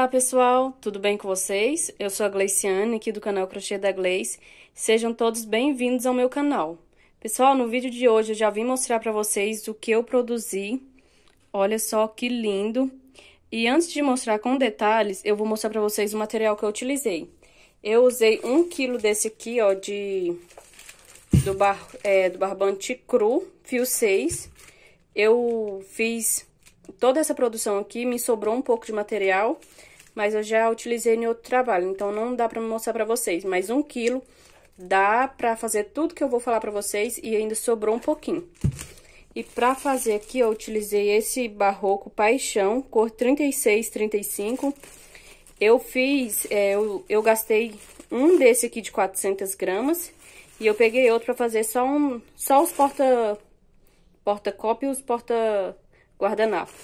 Olá pessoal, tudo bem com vocês? Eu sou a Gleiciane, aqui do canal Crochê da Gleice. Sejam todos bem-vindos ao meu canal. Pessoal, no vídeo de hoje eu já vim mostrar para vocês o que eu produzi. Olha só que lindo! E antes de mostrar com detalhes, eu vou mostrar para vocês o material que eu utilizei. Eu usei um quilo desse aqui, ó, de... Do, bar, é, do barbante cru, fio 6. Eu fiz toda essa produção aqui, me sobrou um pouco de material mas eu já utilizei em outro trabalho, então não dá pra mostrar pra vocês. Mas um quilo dá pra fazer tudo que eu vou falar pra vocês e ainda sobrou um pouquinho. E pra fazer aqui, eu utilizei esse barroco paixão, cor 36, 35. Eu fiz, é, eu, eu gastei um desse aqui de 400 gramas e eu peguei outro pra fazer só, um, só os porta... Porta-copo e os porta-guardanapo.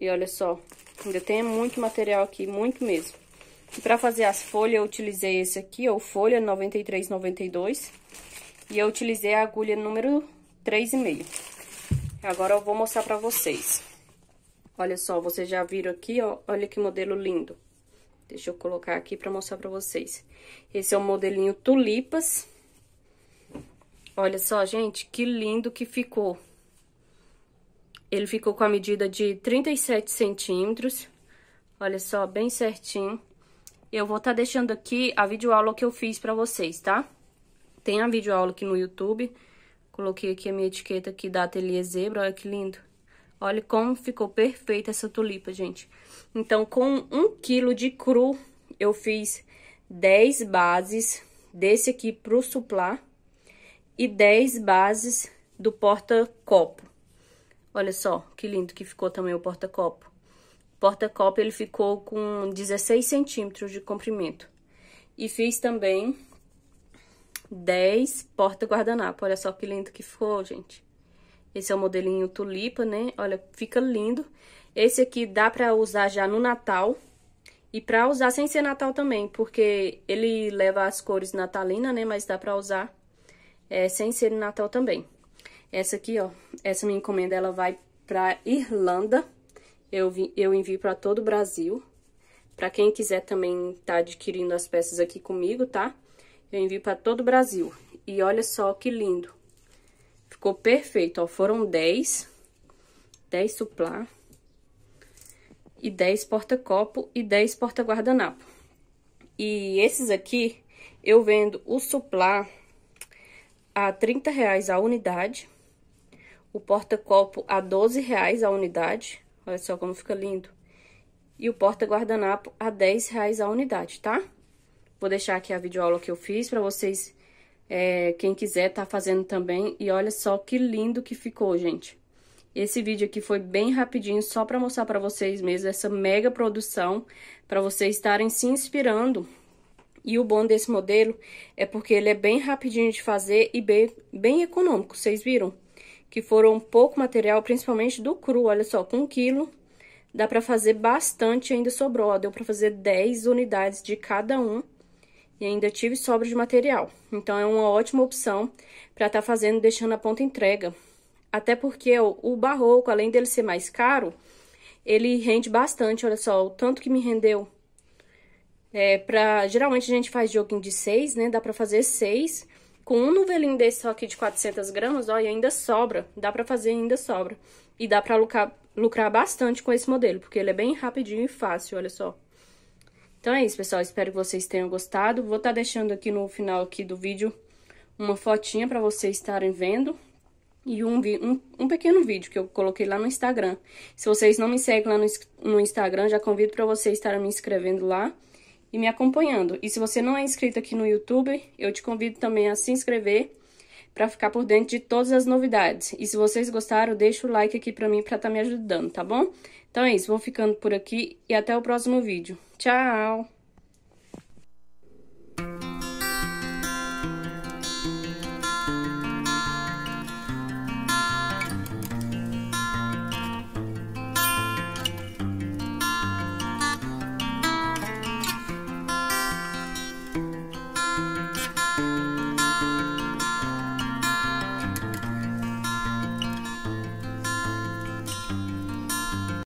E olha só, Ainda tem muito material aqui, muito mesmo. E pra fazer as folhas, eu utilizei esse aqui, ó, folha 93,92. E eu utilizei a agulha número 3,5. Agora eu vou mostrar pra vocês. Olha só, vocês já viram aqui, ó, olha que modelo lindo. Deixa eu colocar aqui pra mostrar pra vocês. Esse é o modelinho Tulipas. Olha só, gente, que lindo que ficou. Ele ficou com a medida de 37 centímetros. Olha só, bem certinho. Eu vou estar tá deixando aqui a videoaula que eu fiz pra vocês, tá? Tem a videoaula aqui no YouTube. Coloquei aqui a minha etiqueta aqui da Ateliê Zebra, olha que lindo. Olha como ficou perfeita essa tulipa, gente. Então, com um quilo de cru, eu fiz 10 bases desse aqui pro suplá e 10 bases do porta-copo. Olha só, que lindo que ficou também o porta-copo. O porta-copo, ele ficou com 16 centímetros de comprimento. E fiz também 10 porta-guardanapo. Olha só que lindo que ficou, gente. Esse é o modelinho tulipa, né? Olha, fica lindo. Esse aqui dá pra usar já no Natal. E pra usar sem ser Natal também, porque ele leva as cores natalina, né? Mas dá pra usar é, sem ser Natal também. Essa aqui, ó, essa minha encomenda, ela vai pra Irlanda. Eu, vi, eu envio para todo o Brasil. Para quem quiser também tá adquirindo as peças aqui comigo, tá? Eu envio para todo o Brasil. E olha só que lindo. Ficou perfeito, ó. Foram 10. 10 suplá. E 10 porta-copo e 10 porta-guardanapo. E esses aqui, eu vendo o suplá a 30 reais a unidade o porta-copo a 12 reais a unidade. Olha só como fica lindo. E o porta-guardanapo a 10 reais a unidade, tá? Vou deixar aqui a videoaula que eu fiz para vocês, é, quem quiser, tá fazendo também. E olha só que lindo que ficou, gente. Esse vídeo aqui foi bem rapidinho, só para mostrar para vocês mesmo essa mega produção, para vocês estarem se inspirando. E o bom desse modelo é porque ele é bem rapidinho de fazer e bem, bem econômico, vocês viram? que foram pouco material, principalmente do cru. Olha só, com um quilo dá para fazer bastante, ainda sobrou. Ó, deu para fazer 10 unidades de cada um e ainda tive sobra de material. Então, é uma ótima opção para estar tá fazendo, deixando a ponta entrega. Até porque ó, o barroco, além dele ser mais caro, ele rende bastante. Olha só, o tanto que me rendeu. É, pra, geralmente a gente faz joguinho de seis, né? Dá para fazer seis com um novelinho desse só aqui de 400 gramas, olha, ainda sobra. Dá pra fazer ainda sobra. E dá pra lucrar, lucrar bastante com esse modelo, porque ele é bem rapidinho e fácil, olha só. Então é isso, pessoal. Espero que vocês tenham gostado. Vou estar tá deixando aqui no final aqui do vídeo uma fotinha para vocês estarem vendo. E um, um, um, pequeno vídeo que eu coloquei lá no Instagram. Se vocês não me seguem lá no, no Instagram, já convido para vocês estarem me inscrevendo lá e me acompanhando. E se você não é inscrito aqui no YouTube, eu te convido também a se inscrever para ficar por dentro de todas as novidades. E se vocês gostaram, deixa o like aqui para mim para estar tá me ajudando, tá bom? Então é isso, vou ficando por aqui e até o próximo vídeo. Tchau!